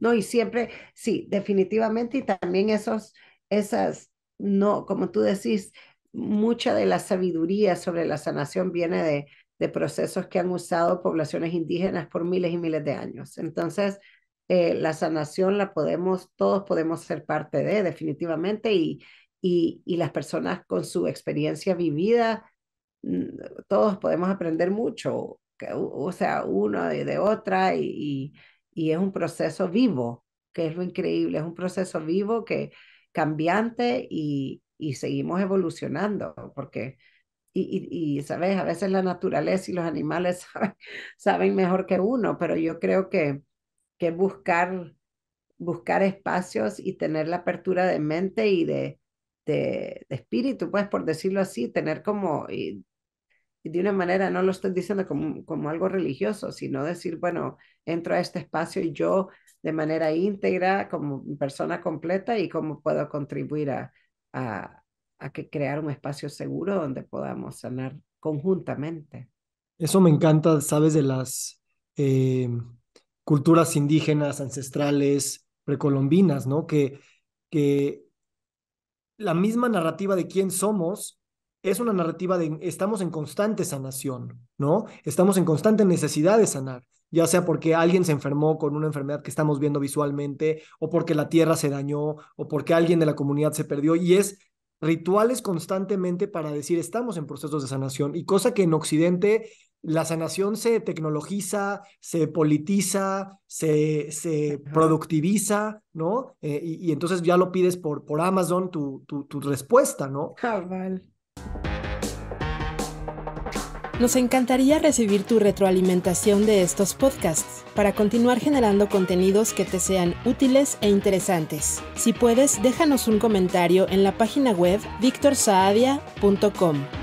No, y siempre, sí, definitivamente, y también esos, esas, no, como tú decís, mucha de la sabiduría sobre la sanación viene de, de procesos que han usado poblaciones indígenas por miles y miles de años. Entonces, eh, la sanación la podemos, todos podemos ser parte de, definitivamente, y, y, las personas con su experiencia vivida, todos podemos aprender mucho, o sea, uno de, de otra, y, y es un proceso vivo, que es lo increíble, es un proceso vivo que cambiante y, seguimos evolucionando, porque, y, y, sabes, a veces la naturaleza y los animales saben, mejor que uno, pero yo creo que, que buscar, buscar espacios y tener la apertura de mente y de, de, espíritu, pues por decirlo así, tener como, y de una manera no lo estoy diciendo como, como algo religioso, sino decir, bueno, entro a este espacio y yo de manera íntegra, como persona completa y cómo puedo contribuir a, a, a que crear un espacio seguro donde podamos sanar conjuntamente. Eso me encanta, sabes, de las eh, culturas indígenas, ancestrales, precolombinas, ¿no? Que, que la misma narrativa de quién somos es una narrativa de estamos en constante sanación, ¿no? Estamos en constante necesidad de sanar, ya sea porque alguien se enfermó con una enfermedad que estamos viendo visualmente, o porque la tierra se dañó, o porque alguien de la comunidad se perdió, y es rituales constantemente para decir estamos en procesos de sanación, y cosa que en Occidente la sanación se tecnologiza, se politiza, se, se productiviza, ¿no? Eh, y, entonces ya lo pides por, por Amazon tu, tu, respuesta, ¿no? Nos encantaría recibir tu retroalimentación de estos podcasts para continuar generando contenidos que te sean útiles e interesantes. Si puedes, déjanos un comentario en la página web victorsaadia.com.